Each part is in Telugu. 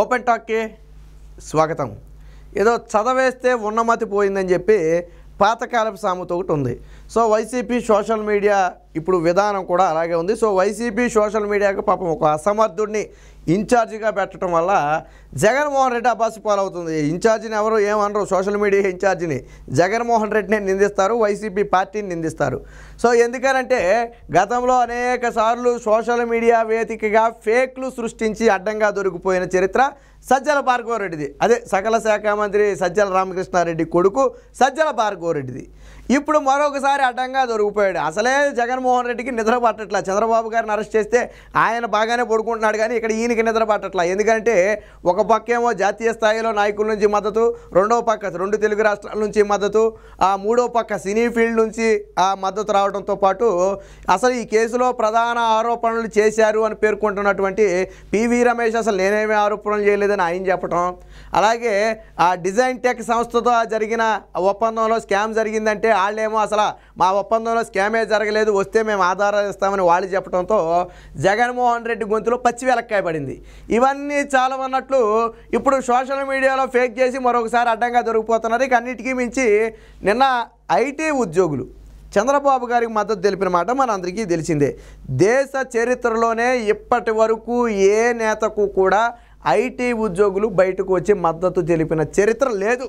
ఓపెన్ టాక్కి స్వాగతం ఏదో చదవేస్తే ఉన్నమతి పోయిందని చెప్పి పాతకాలపు సామెత ఒకటి ఉంది సో వైసీపీ సోషల్ మీడియా ఇప్పుడు విధానం కూడా అలాగే ఉంది సో వైసీపీ సోషల్ మీడియాకు పాపం ఒక అసమర్థుడిని ఇన్ఛార్జిగా పెట్టడం వల్ల జగన్మోహన్ రెడ్డి అబ్బాసి పాలవుతుంది ఇన్ఛార్జిని ఎవరు ఏమనరు సోషల్ మీడియా ఇన్ఛార్జిని జగన్మోహన్ రెడ్డిని నిందిస్తారు వైసీపీ పార్టీని నిందిస్తారు సో ఎందుకనంటే గతంలో అనేక సోషల్ మీడియా వేదికగా ఫేక్లు సృష్టించి అడ్డంగా దొరికిపోయిన చరిత్ర సజ్జల భార్గవరెడ్డిది అదే సకల శాఖ మంత్రి సజ్జల రామకృష్ణారెడ్డి కొడుకు సజ్జల భార్గవరెడ్డిది ఇప్పుడు మరొకసారి అడ్డంగా దొరికిపోయాడు అసలే జగన్మోహన్ రెడ్డికి నిద్ర పట్టట్లా చంద్రబాబు గారిని అరెస్ట్ చేస్తే ఆయన బాగానే పడుకుంటున్నాడు కానీ ఇక్కడ ఈయనకి నిద్ర పట్టట్లా ఎందుకంటే ఒక పక్కేమో జాతీయ స్థాయిలో నాయకుల నుంచి మద్దతు రెండో పక్క రెండు తెలుగు రాష్ట్రాల నుంచి మద్దతు ఆ మూడో పక్క సినీ ఫీల్డ్ నుంచి ఆ మద్దతు రావడంతో పాటు అసలు ఈ కేసులో ప్రధాన ఆరోపణలు చేశారు అని పేర్కొంటున్నటువంటి పివి రమేష్ అసలు నేనేమి ఆరోపణలు చేయలేదని ఆయన చెప్పటం అలాగే ఆ డిజైన్ టెక్ సంస్థతో జరిగిన ఒప్పందంలో స్కామ్ జరిగిందంటే వాళ్ళేమో అసలు మా ఒప్పందంలో స్కామే జరగలేదు వస్తే మేము ఆధారాలు ఇస్తామని వాళ్ళు చెప్పడంతో జగన్మోహన్ రెడ్డి గొంతులో పచ్చి వెలక్కాయ పడింది ఇవన్నీ ఉన్నట్లు ఇప్పుడు సోషల్ మీడియాలో ఫేక్ చేసి మరొకసారి అడ్డంగా దొరికిపోతున్నారు ఇక అన్నిటికీ మించి నిన్న ఐటీ ఉద్యోగులు చంద్రబాబు గారికి మద్దతు తెలిపిన మాట మనందరికీ తెలిసిందే దేశ చరిత్రలోనే ఇప్పటి వరకు ఏ నేతకు కూడా ఐటీ ఉద్యోగులు బయటకు వచ్చి మద్దతు తెలిపిన చరిత్ర లేదు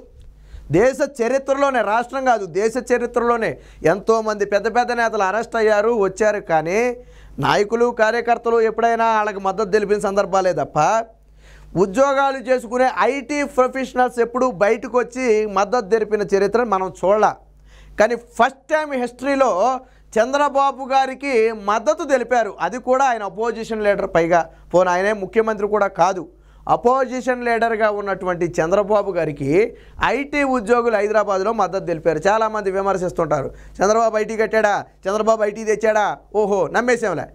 దేశ చరిత్రలోనే రాష్ట్రం కాదు దేశ చరిత్రలోనే ఎంతోమంది పెద్ద పెద్ద నేతలు అరెస్ట్ అయ్యారు వచ్చారు కానీ నాయకులు కార్యకర్తలు ఎప్పుడైనా వాళ్ళకి మద్దతు తెలిపిన సందర్భాలే తప్ప ఉద్యోగాలు చేసుకునే ఐటీ ప్రొఫెషనల్స్ ఎప్పుడు బయటకు వచ్చి మద్దతు తెలిపిన చరిత్ర మనం చూడాల కానీ ఫస్ట్ టైం హిస్టరీలో చంద్రబాబు గారికి మద్దతు తెలిపారు అది కూడా ఆయన అపోజిషన్ లీడర్ పైగా పోను ఆయనే ముఖ్యమంత్రి కూడా కాదు అపోజిషన్ లీడర్గా ఉన్నటువంటి చంద్రబాబు గారికి ఐటీ ఉద్యోగులు హైదరాబాద్లో మద్దతు తెలిపారు చాలామంది విమర్శిస్తుంటారు చంద్రబాబు ఐటీ కట్టాడా చంద్రబాబు ఐటీ తెచ్చాడా ఓహో నమ్మేశాంలే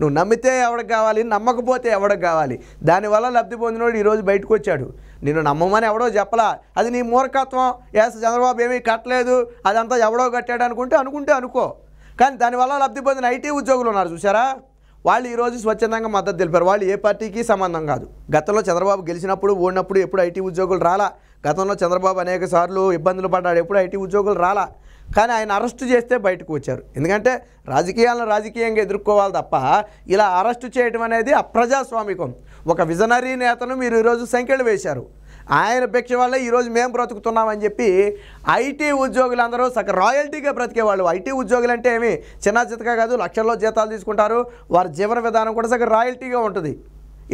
నువ్వు నమ్మితే ఎవడికి కావాలి నమ్మకపోతే ఎవడికి కావాలి దానివల్ల లబ్ధి పొందినోడు ఈరోజు బయటకు వచ్చాడు నేను నమ్మమని ఎవడో చెప్పలా అది నీ మూర్ఖత్వం ఎస్ చంద్రబాబు ఏమీ కట్టలేదు అదంతా ఎవడో కట్టాడు అనుకుంటే అనుకుంటే అనుకో కానీ దానివల్ల లబ్ధి పొందిన ఐటీ ఉద్యోగులు ఉన్నారు చూసారా వాళ్ళు ఈరోజు స్వచ్ఛందంగా మద్దతు తెలిపారు వాళ్ళు ఏ పార్టీకి సంబంధం కాదు గతంలో చంద్రబాబు గెలిచినప్పుడు ఓడినప్పుడు ఎప్పుడు ఐటీ ఉద్యోగులు రాలా గతంలో చంద్రబాబు అనేక సార్లు ఇబ్బందులు పడ్డాడు ఎప్పుడు ఐటీ ఉద్యోగులు రాలా కానీ ఆయన అరెస్ట్ చేస్తే బయటకు వచ్చారు ఎందుకంటే రాజకీయాలను రాజకీయంగా ఎదుర్కోవాలి తప్ప ఇలా అరెస్టు చేయడం అనేది అప్రజాస్వామికం ఒక విజనరీ నేతను మీరు ఈరోజు సంఖ్యలు వేశారు ఆయన భిక్ష వల్లే ఈరోజు మేము బ్రతుకుతున్నామని చెప్పి ఐటీ ఉద్యోగులందరూ సగ రాయల్టీగా బ్రతికేవాళ్ళు ఐటీ ఉద్యోగులు అంటే ఏమి చిన్న చితక కాదు లక్షల్లో జీతాలు తీసుకుంటారు వారి జీవన విధానం కూడా సగ రాయల్టీగా ఉంటుంది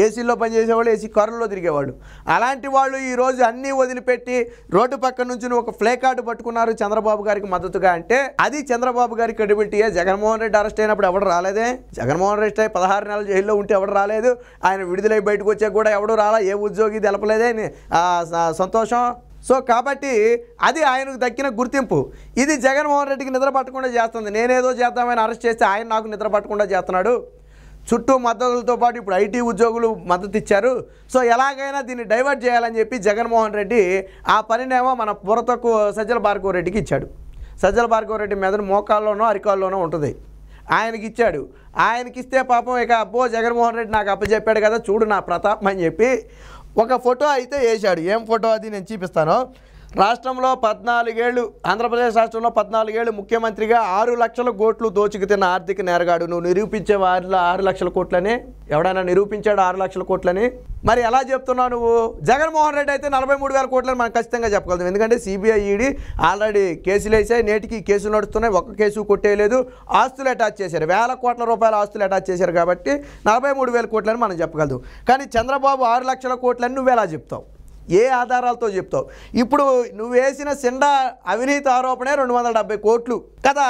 ఏసీలో పనిచేసేవాళ్ళు ఏసీ కారులో తిరిగేవాడు అలాంటి వాళ్ళు ఈరోజు అన్నీ వదిలిపెట్టి రోడ్డు పక్క నుంచి ఒక ఫ్లే కార్డు పట్టుకున్నారు చంద్రబాబు గారికి మద్దతుగా అంటే అది చంద్రబాబు గారి క్రెడిబిలిటీయే జగన్మోహన్ రెడ్డి అరెస్ట్ అయినప్పుడు ఎవడు రాలేదే జగన్మోహన్ రెడ్డి అయి పదహారు నెలలు జైల్లో ఉంటే ఎవడు రాలేదు ఆయన విడుదలై బయటకు వచ్చే కూడా ఎవడు రాలా ఏ ఉద్యోగి తెలపలేదే సంతోషం సో కాబట్టి అది ఆయనకు దక్కిన గుర్తింపు ఇది జగన్మోహన్ రెడ్డికి నిద్ర పట్టకుండా చేస్తుంది నేనేదో చేద్దామని అరెస్ట్ చేస్తే ఆయన నాకు నిద్ర పట్టకుండా చేస్తున్నాడు చుట్టూ మద్దతులతో పాటు ఇప్పుడు ఐటీ ఉద్యోగులు మద్దతు ఇచ్చారు సో ఎలాగైనా దీన్ని డైవర్ట్ చేయాలని చెప్పి జగన్మోహన్ రెడ్డి ఆ పనినేమో మన పురతకు సజ్జల భార్గవ రెడ్డికి ఇచ్చాడు సజ్జల భార్గవ రెడ్డి మెదడు మోకాల్లోనో అరికాల్లోనో ఉంటుంది ఆయనకి ఇచ్చాడు ఆయనకి ఇస్తే పాపం ఇక అబ్బో జగన్మోహన్ రెడ్డి నాకు అప్పచెప్పాడు కదా చూడు నా ప్రతాపం అని చెప్పి ఒక ఫోటో అయితే వేశాడు ఏం ఫోటో అది నేను చూపిస్తాను రాష్ట్రంలో పద్నాలుగేళ్లు ఆంధ్రప్రదేశ్ రాష్ట్రంలో పద్నాలుగేళ్లు ముఖ్యమంత్రిగా ఆరు లక్షల కోట్లు దోచుకు తిన్న ఆర్థిక నేరగాడు నువ్వు నిరూపించే వారిలో ఆరు లక్షల కోట్లని ఎవడైనా నిరూపించాడు ఆరు లక్షల కోట్లని మరి ఎలా చెప్తున్నావు నువ్వు జగన్మోహన్ రెడ్డి అయితే నలభై మూడు వేల కోట్లని మనం ఖచ్చితంగా చెప్పగలుగుతాం ఎందుకంటే సిబిఐ ఈడీ e ఆల్రెడీ కేసులు వేసాయి నేటికి కేసులు నడుస్తున్నాయి ఒక్క కేసు కొట్టేయలేదు ఆస్తులు అటాచ్ చేశారు వేల కోట్ల రూపాయల ఆస్తులు అటాచ్ చేశారు కాబట్టి నలభై మూడు వేల కోట్లని మనం చెప్పగలదు కానీ చంద్రబాబు ఆరు లక్షల కోట్లని నువ్వు ఎలా చెప్తావు ఏ ఆధారాలతో చెప్తావు ఇప్పుడు నువ్వు వేసిన సిండా అవినీతి ఆరోపణే రెండు వందల డెబ్బై కోట్లు కదా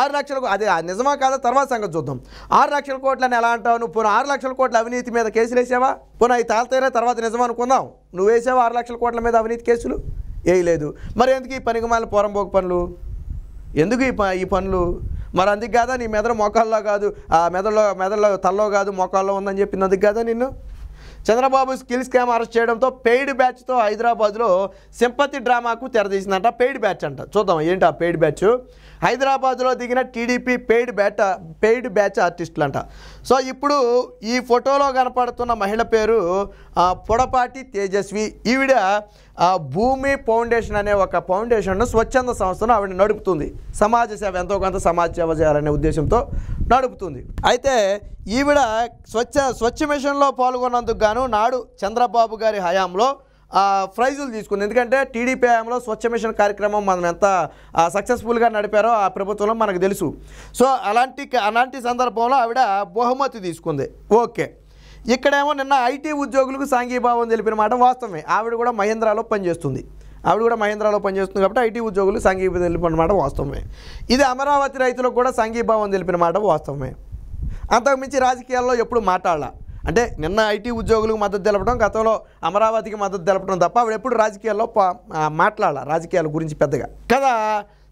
ఆరు లక్షల అది నిజమా కాదా తర్వాత సంగతి చూద్దాం ఆరు లక్షల కోట్లని ఎలా అంటావు నువ్వు ఆరు లక్షల కోట్ల అవినీతి మీద కేసులు వేసావా పోనీ అవి తాల్తేనే తర్వాత నిజమా అనుకుందాం నువ్వు వేసావు ఆరు లక్షల కోట్ల మీద అవినీతి కేసులు వేయలేదు మరి ఎందుకు ఈ పనికిమాల పోరంబోక పనులు ఎందుకు ఈ ఈ పనులు మరి అందుకు కాదా నీ మెదడు మొక్కల్లో కాదు ఆ మెదడులో మెదడులో తల్లో కాదు మొక్కల్లో ఉందని చెప్పినందుకు కాదా నిన్ను చంద్రబాబు స్కిల్ స్కామ్ అరెస్ట్ చేయడంతో పెయిడ్ బ్యాచ్తో హైదరాబాద్లో సింపతి డ్రామాకు తెరదీసిందంట పెయిడ్ బ్యాచ్ అంట చూద్దాం ఏంటి ఆ పెయిడ్ బ్యాచ్ హైదరాబాద్లో దిగిన TDP paid bat paid batch ఆర్టిస్టులు అంట సో ఇప్పుడు ఈ ఫోటోలో కనపడుతున్న మహిళ పేరు పొడపాటి తేజస్వి ఈవిడ భూమి ఫౌండేషన్ అనే ఒక ఫౌండేషన్ను స్వచ్ఛంద సంస్థను ఆవిడ నడుపుతుంది సమాజ సేవ ఎంతో కొంత సమాజ సేవ చేయాలనే ఉద్దేశంతో నడుపుతుంది అయితే ఈవిడ స్వచ్ఛ స్వచ్ఛ మిషన్లో పాల్గొన్నందుకు గాను నాడు చంద్రబాబు గారి హయాంలో ప్రైజులు తీసుకుంది ఎందుకంటే టీడీపీ హయాంలో స్వచ్ఛ మిషన్ కార్యక్రమం మనం ఎంత సక్సెస్ఫుల్గా నడిపారో ఆ ప్రభుత్వంలో మనకు తెలుసు సో అలాంటి అలాంటి సందర్భంలో ఆవిడ బహుమతి తీసుకుంది ఓకే ఇక్కడేమో నిన్న ఐటీ ఉద్యోగులకు సాంఘీభావం తెలిపిన మాట వాస్తవమే ఆవిడ కూడా మహేంద్రాలో పనిచేస్తుంది ఆవిడ కూడా మహేంద్రాలో పనిచేస్తుంది కాబట్టి ఐటీ ఉద్యోగులు సాంఘీభావం తెలిపిన మాట వాస్తవమే ఇది అమరావతి రైతులకు కూడా సాంఘీభావం తెలిపిన మాట వాస్తవమే అంతకుమించి రాజకీయాల్లో ఎప్పుడు మాట్లాడాల అంటే నిన్న ఐటీ ఉద్యోగులకు మద్దతు తెలపడం గతంలో అమరావతికి మద్దతు తెలపడం తప్ప ఆవిడ ఎప్పుడు రాజకీయాల్లో మాట్లాడాల రాజకీయాల గురించి పెద్దగా కదా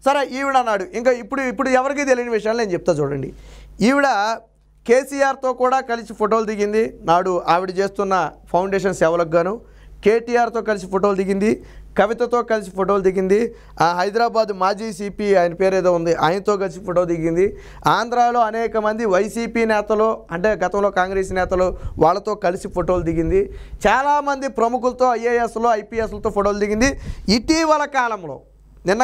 సరే ఈవిడ అన్నాడు ఇంకా ఇప్పుడు ఇప్పుడు ఎవరికీ తెలియని విషయాలు నేను చెప్తా చూడండి ఈవిడ కేసీఆర్తో కూడా కలిసి ఫోటోలు దిగింది నాడు ఆవిడ చేస్తున్న ఫౌండేషన్ సేవలకు గాను కేటీఆర్తో కలిసి ఫోటోలు దిగింది కవితతో కలిసి ఫోటోలు దిగింది ఆ హైదరాబాద్ మాజీ సిపి ఆయన పేరు ఏదో ఉంది ఆయనతో కలిసి ఫోటో దిగింది ఆంధ్రాలో అనేక మంది వైసీపీ నేతలు అంటే గతంలో కాంగ్రెస్ నేతలు వాళ్ళతో కలిసి ఫోటోలు దిగింది చాలామంది ప్రముఖులతో ఐఏఎస్లో ఐపీఎస్లతో ఫోటోలు దిగింది ఇటీవల కాలంలో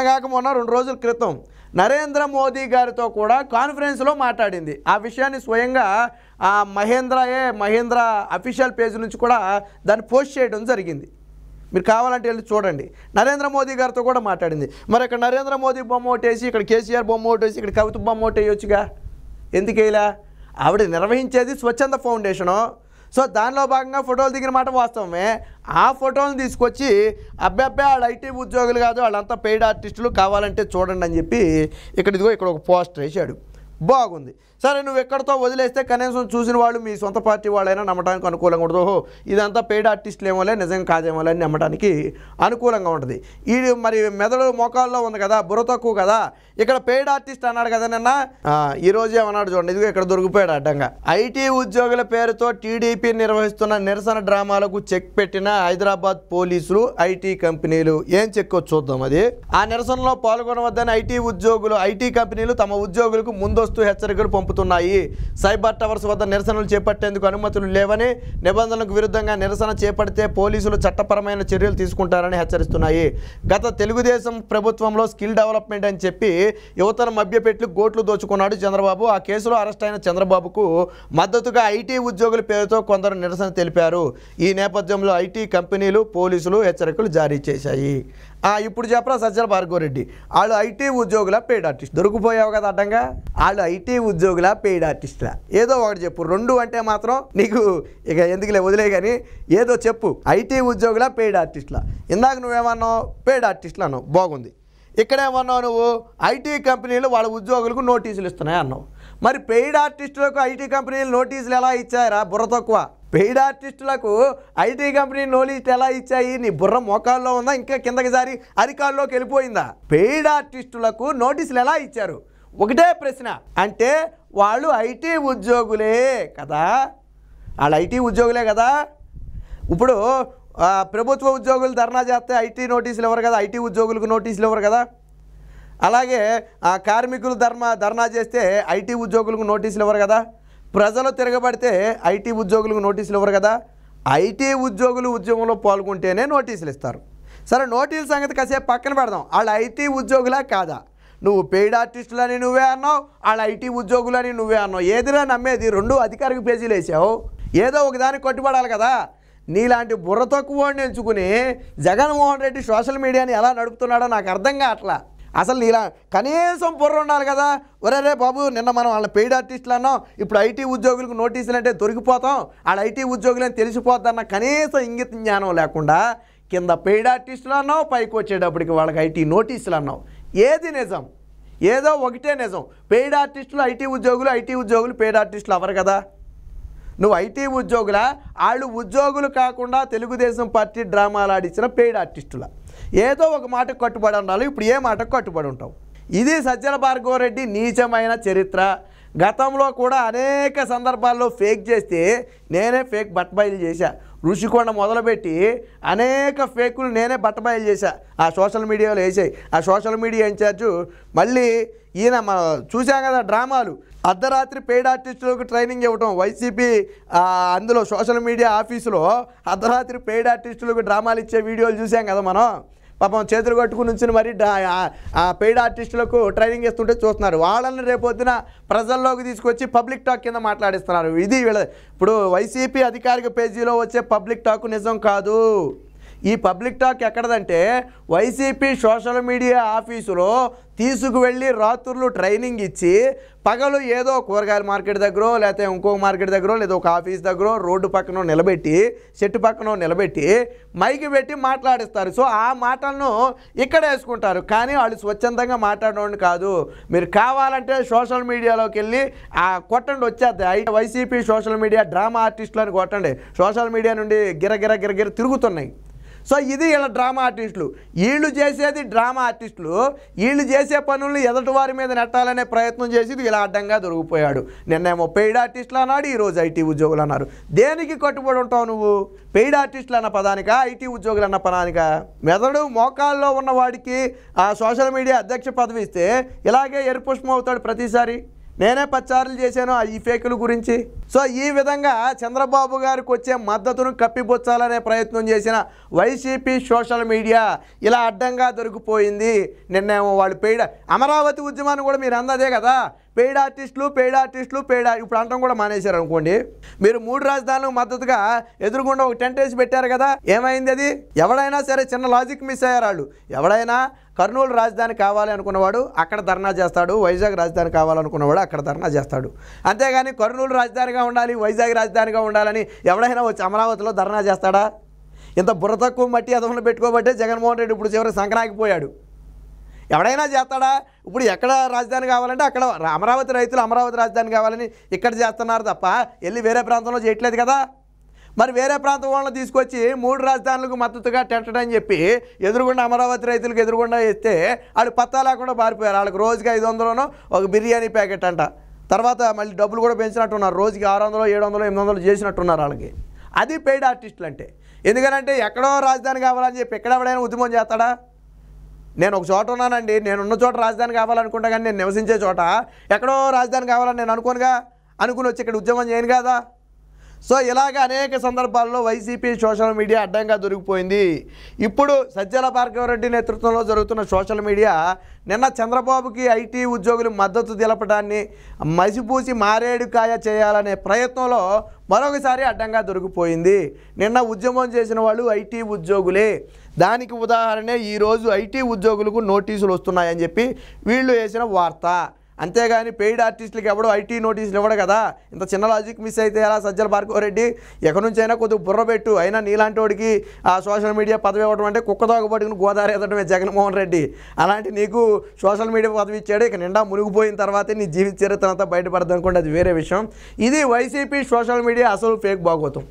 కాక మొన్న రెండు రోజుల క్రితం నరేంద్ర మోదీ గారితో కూడా కాన్ఫరెన్స్లో మాట్లాడింది ఆ విషయాన్ని స్వయంగా మహేంద్ర ఏ మహేంద్ర అఫీషియల్ పేజ్ నుంచి కూడా దాన్ని పోస్ట్ చేయడం జరిగింది మీరు కావాలంటే వెళ్ళి చూడండి నరేంద్ర మోదీ గారితో కూడా మాట్లాడింది మరి ఇక్కడ నరేంద్ర మోదీ బొమ్మ ఒకటేసి ఇక్కడ కేసీఆర్ బొమ్మ ఒకటేసి ఇక్కడ కవిత బొమ్మ ఒకటి వేయొచ్చుగా ఎందుకు వేయలా ఆవిడ నిర్వహించేది స్వచ్ఛంద ఫౌండేషను సో దానిలో భాగంగా ఫోటోలు దిగిన మాట వాస్తవమే ఆ ఫోటోలను తీసుకొచ్చి అబ్బాయి వాళ్ళు ఐటీ ఉద్యోగులు కాదు వాళ్ళంతా పెయిడ్ ఆర్టిస్టులు కావాలంటే చూడండి అని చెప్పి ఇక్కడ ఇదిగో ఇక్కడ ఒక పోస్టర్ వేసాడు బాగుంది సరే నువ్వు ఎక్కడితో వదిలేస్తే కనీసం చూసిన వాళ్ళు మీ సొంత పార్టీ వాళ్ళైనా నమ్మడానికి అనుకూలంగా ఉండదు ఓహో ఇదంతా పెయిడ్ ఆర్టిస్టులు ఏమోలే నిజంగా కాదేమోలే అని నమ్మడానికి అనుకూలంగా ఉంటుంది ఈ మరి మెదడు మోకాల్లో ఉంది కదా బుర్ర తక్కువ కదా ఇక్కడ పెయిడ్ ఆర్టిస్ట్ అన్నాడు కదా నిన్న ఈరోజు ఏమన్నాడు చూడండి ఇదిగో ఇక్కడ దొరికిపోయాడు అడ్డంగా ఐటీ ఉద్యోగుల పేరుతో టీడీపీ నిర్వహిస్తున్న నిరసన డ్రామాలకు చెక్ పెట్టిన హైదరాబాద్ పోలీసులు ఐటీ కంపెనీలు ఏం చెక్ చూద్దాం అది ఆ నిరసనలో పాల్గొనవద్దని ఐటీ ఉద్యోగులు ఐటీ కంపెనీలు తమ ఉద్యోగులకు ముందస్తు హెచ్చరికలు పంపుతున్నాయి సైబర్ టవర్స్ వద్ద నిరసనలు చేపట్టేందుకు అనుమతులు లేవని నిబంధనలకు విరుద్ధంగా నిరసన చేపడితే పోలీసులు చట్టపరమైన చర్యలు తీసుకుంటారని హెచ్చరిస్తున్నాయి గత తెలుగుదేశం ప్రభుత్వంలో స్కిల్ డెవలప్మెంట్ అని చెప్పి యువతను మభ్యపెట్లు గోట్లు దోచుకున్నాడు చంద్రబాబు ఆ కేసులో అరెస్ట్ అయిన చంద్రబాబుకు మద్దతుగా ఐటీ ఉద్యోగుల పేరుతో కొందరు నిరసన తెలిపారు ఈ నేపథ్యంలో ఐటీ కంపెనీలు పోలీసులు హెచ్చరికలు జారీ చేశాయి ఇప్పుడు చెప్పరా సజ్జల భార్గవరెడ్డి వాళ్ళు ఐటీ ఉద్యోగుల పెయిడ్ ఆర్టిస్ట్ దొరికిపోయావు కదా అడ్డంగా వాళ్ళు ఐటీ ఉద్యోగుల పెయిడ్ ఆర్టిస్టుల ఏదో ఒకటి చెప్పు రెండు అంటే మాత్రం నీకు ఇక ఎందుకులే వదిలే కానీ ఏదో చెప్పు ఐటీ ఉద్యోగుల పెయిడ్ ఆర్టిస్ట్ల ఇందాక నువ్వేమన్నావు పెయిడ్ ఆర్టిస్ట్లు అన్నావు బాగుంది ఇక్కడేమన్నావు నువ్వు ఐటీ కంపెనీలు వాళ్ళ ఉద్యోగులకు నోటీసులు ఇస్తున్నాయి అన్నావు మరి పెయిడ్ ఆర్టిస్టులకు ఐటీ కంపెనీలు నోటీసులు ఎలా ఇచ్చాయరా బుర్ర తక్కువ పెయిడ్ ఆర్టిస్టులకు ఐటీ కంపెనీ నోలిస్ట్ ఎలా ఇచ్చాయి నీ బుర్ర మోకాల్లో ఉందా ఇంకా కిందకి జారి అరికాల్లోకి వెళ్ళిపోయిందా పెయిడ్ ఆర్టిస్టులకు నోటీసులు ఎలా ఇచ్చారు ఒకటే ప్రశ్న అంటే వాళ్ళు ఐటీ ఉద్యోగులే కదా వాళ్ళు ఐటీ ఉద్యోగులే కదా ఇప్పుడు ప్రభుత్వ ఉద్యోగులు ధర్నా చేస్తే ఐటీ నోటీసులు ఇవ్వరు కదా ఐటీ ఉద్యోగులకు నోటీసులు ఇవ్వరు కదా అలాగే కార్మికులు ధర్మ ధర్నా చేస్తే ఐటీ ఉద్యోగులకు నోటీసులు ఇవ్వరు కదా ప్రజలు తిరగబడితే ఐటీ ఉద్యోగులకు నోటీసులు ఇవ్వరు కదా ఐటీ ఉద్యోగులు ఉద్యమంలో పాల్గొంటేనే నోటీసులు ఇస్తారు సరే నోటీసుల సంగతి కాసేపు పక్కన పెడదాం వాళ్ళు ఐటీ ఉద్యోగులా కాదా నువ్వు పెయిడ్ ఆర్టిస్టులని నువ్వే అన్నావు వాళ్ళ ఐటీ ఉద్యోగులని నువ్వే అన్నావు ఏదిరా నమ్మేది రెండు అధికారిక పేజీలు వేసావు ఏదో ఒకదానికి కొట్టుబడాలి కదా నీలాంటి బుర్ర తక్కువ ఎంచుకుని జగన్మోహన్ రెడ్డి సోషల్ మీడియాని ఎలా నడుపుతున్నాడో నాకు అర్థం కావట్లా అసలు ఇలా కనీసం బుర్ర ఉండాలి కదా ఒరే రే బాబు నిన్న మనం వాళ్ళ పెయిడ్ ఆర్టిస్టులు అన్నాం ఇప్పుడు ఐటీ ఉద్యోగులకు నోటీసులు అంటే దొరికిపోతాం వాళ్ళ ఐటీ ఉద్యోగులని తెలిసిపోద్దన్న కనీసం ఇంగిత జ్ఞానం లేకుండా కింద పెయిడ్ ఆర్టిస్టులు అన్నావు పైకి వచ్చేటప్పటికి వాళ్ళకి ఐటీ నోటీసులు అన్నావు ఏది నిజం ఏదో ఒకటే నిజం పెయిడ్ ఆర్టిస్టులు ఐటీ ఉద్యోగులు ఐటీ ఉద్యోగులు పెయిడ్ ఆర్టిస్టులు అవ్వరు కదా నువ్వు ఐటీ ఉద్యోగుల వాళ్ళు ఉద్యోగులు కాకుండా తెలుగుదేశం పార్టీ డ్రామాలు ఆడించిన పెయిడ్ ఆర్టిస్టులా ఏదో ఒక మాటకు కట్టుబడి ఉండాలి ఇప్పుడు ఏ మాటకు కట్టుబడి ఉంటావు ఇది సజ్జల భార్గవరెడ్డి నీచమైన చరిత్ర గతంలో కూడా అనేక సందర్భాల్లో ఫేక్ చేస్తే నేనే ఫేక్ బట్టబయలు చేశా ఋషికొండ మొదలుపెట్టి అనేక ఫేకులు నేనే బట్టబయలు చేశా ఆ సోషల్ మీడియాలో వేసాయి ఆ సోషల్ మీడియా ఇన్ఛార్జు మళ్ళీ ఈయన మన చూసాం కదా డ్రామాలు అర్ధరాత్రి పెయిడ్ ఆర్టిస్టులకు ట్రైనింగ్ ఇవ్వటం వైసీపీ అందులో సోషల్ మీడియా ఆఫీసులో అర్ధరాత్రి పెయిడ్ ఆర్టిస్టులకు డ్రామాలు ఇచ్చే వీడియోలు చూసాం కదా మనం పాపం చేతులు కట్టుకుని నుంచి మరి ఆ పెయిడ్ ఆర్టిస్టులకు ట్రైనింగ్ ఇస్తుంటే చూస్తున్నారు వాళ్ళని రేపొద్దున ప్రజల్లోకి తీసుకొచ్చి పబ్లిక్ టాక్ కింద మాట్లాడిస్తున్నారు ఇది ఇప్పుడు వైసీపీ అధికారిక పేజీలో వచ్చే పబ్లిక్ టాక్ నిజం కాదు ఈ పబ్లిక్ టాక్ ఎక్కడదంటే వైసీపీ సోషల్ మీడియా ఆఫీసులో తీసుకువెళ్ళి రాత్రులు ట్రైనింగ్ ఇచ్చి పగలు ఏదో కూరగాయల మార్కెట్ దగ్గర లేకపోతే ఇంకో మార్కెట్ దగ్గర లేదా ఒక ఆఫీస్ దగ్గర రోడ్డు పక్కన నిలబెట్టి చెట్టు పక్కన నిలబెట్టి మైకి పెట్టి మాట్లాడిస్తారు సో ఆ మాటలను ఇక్కడ వేసుకుంటారు కానీ వాళ్ళు స్వచ్ఛందంగా మాట్లాడడం కాదు మీరు కావాలంటే సోషల్ మీడియాలోకి వెళ్ళి ఆ కొట్టండి అయితే వైసీపీ సోషల్ మీడియా డ్రామా ఆర్టిస్టులను కొట్టండి సోషల్ మీడియా నుండి గిరగిర గిరగిర తిరుగుతున్నాయి సో ఇది వీళ్ళ డ్రామా ఆర్టిస్టులు వీళ్ళు చేసేది డ్రామా ఆర్టిస్టులు వీళ్ళు చేసే పనులను ఎదటి వారి మీద నెట్టాలనే ప్రయత్నం చేసి ఇలా అడ్డంగా దొరికిపోయాడు నిన్నేమో పెయిడ్ ఆర్టిస్టులు అన్నాడు ఈరోజు ఐటీ ఉద్యోగులు అన్నారు దేనికి కట్టుబడి ఉంటావు నువ్వు పెయిడ్ ఆర్టిస్టులు అన్న పదానిక ఐటీ ఉద్యోగులు అన్న పదానిక మెదడు మోకాల్లో ఉన్నవాడికి ఆ సోషల్ మీడియా అధ్యక్ష పదవి ఇస్తే ఇలాగే ఎరుపుష్మం అవుతాడు ప్రతిసారి నేనే ప్రచారాలు చేశాను ఈ ఫేకుల గురించి సో ఈ విధంగా చంద్రబాబు గారికి వచ్చే మద్దతును కప్పిపుచ్చాలనే ప్రయత్నం చేసిన వైసీపీ సోషల్ మీడియా ఇలా అడ్డంగా దొరికిపోయింది నిన్నేమో వాళ్ళు పేడ అమరావతి ఉద్యమాన్ని కూడా మీరు అందదే కదా పెయిడ్ ఆర్టిస్టులు పెయిడ్ ఆర్టిస్టులు పెయిడ్ ఇప్పుడు అంటాం కూడా మానేశారు అనుకోండి మీరు మూడు రాజధానులకు మద్దతుగా ఎదురుకుండా ఒక టెంట్ వేసి పెట్టారు కదా ఏమైంది అది ఎవడైనా సరే చిన్న లాజిక్ మిస్ అయ్యారు వాళ్ళు ఎవడైనా కర్నూలు రాజధాని కావాలి అనుకున్నవాడు అక్కడ ధర్నా చేస్తాడు వైజాగ్ రాజధాని కావాలనుకున్నవాడు అక్కడ ధర్నా చేస్తాడు అంతేగాని కర్నూలు రాజధానిగా ఉండాలి వైజాగ్ రాజధానిగా ఉండాలని ఎవడైనా వచ్చి అమరావతిలో ధర్నా చేస్తాడా ఇంత బుర్ర తక్కువ మట్టి అదములు పెట్టుకోబట్టే జగన్మోహన్ రెడ్డి ఇప్పుడు చివరికి పోయాడు ఎవడైనా చేస్తాడా ఇప్పుడు ఎక్కడ రాజధాని కావాలంటే అక్కడ అమరావతి రైతులు అమరావతి రాజధాని కావాలని ఇక్కడ చేస్తున్నారు తప్ప వెళ్ళి వేరే ప్రాంతంలో చేయట్లేదు కదా మరి వేరే ప్రాంతం వాళ్ళని తీసుకొచ్చి మూడు రాజధానులకు మద్దతుగా టెట్టడని చెప్పి ఎదురుగుండా అమరావతి రైతులకు ఎదురుగుండా చేస్తే ఆడు పత్తా లేకుండా పారిపోయారు వాళ్ళకి రోజుకి ఐదు వందలను ఒక బిర్యానీ ప్యాకెట్ అంట తర్వాత మళ్ళీ డబ్బులు కూడా పెంచినట్టున్నారు రోజుకి ఆరు వందలు ఏడు వందలు ఎనిమిది వందలు చేసినట్టున్నారు వాళ్ళకి అది పెయిడ్ ఆర్టిస్టులు అంటే ఎందుకనంటే ఎక్కడో రాజధాని కావాలని చెప్పి ఎక్కడ ఉద్యమం చేస్తాడా నేను ఒక చోట ఉన్నానండి నేనున్న చోట రాజధాని కావాలనుకుంటా కానీ నేను నివసించే చోట ఎక్కడో రాజధాని కావాలని నేను అనుకోనుగా అనుకుని వచ్చి ఇక్కడ ఉద్యమం చేయను కదా సో ఇలాగ అనేక సందర్భాల్లో వైసీపీ సోషల్ మీడియా అడ్డంగా దొరికిపోయింది ఇప్పుడు సజ్జల భార్గవరెడ్డి నేతృత్వంలో జరుగుతున్న సోషల్ మీడియా నిన్న చంద్రబాబుకి ఐటీ ఉద్యోగులు మద్దతు తెలపడాన్ని మసిపూసి మారేడుకాయ చేయాలనే ప్రయత్నంలో మరొకసారి అడ్డంగా దొరికిపోయింది నిన్న ఉద్యమం చేసిన వాళ్ళు ఐటీ ఉద్యోగులే దానికి ఉదాహరణే ఈరోజు ఐటీ ఉద్యోగులకు నోటీసులు వస్తున్నాయని చెప్పి వీళ్ళు వేసిన వార్త అంతేగాని పెయిడ్ ఆర్టిస్టులకు ఎవడో ఐటీ నోటీసులు ఇవ్వడు కదా ఇంత చిన్న లాజిక్ మిస్ అయితే ఎలా సజ్జల భార్గవరెడ్డి ఎక్కడి నుంచి అయినా కొద్దిగా బుర్రబెట్టు అయినా నీలాంటి వాడికి ఆ సోషల్ మీడియా పదవి ఇవ్వడం అంటే కుక్క పట్టుకుని గోదావరి ఎదడమే జగన్మోహన్ రెడ్డి అలాంటి నీకు సోషల్ మీడియా పదవి ఇచ్చాడు ఇక నిండా మునిగిపోయిన తర్వాతే నీ జీవిత చరిత్ర అంతా బయటపడదనుకోండి అది వేరే విషయం ఇది వైసీపీ సోషల్ మీడియా అసలు ఫేక్ బాగోతం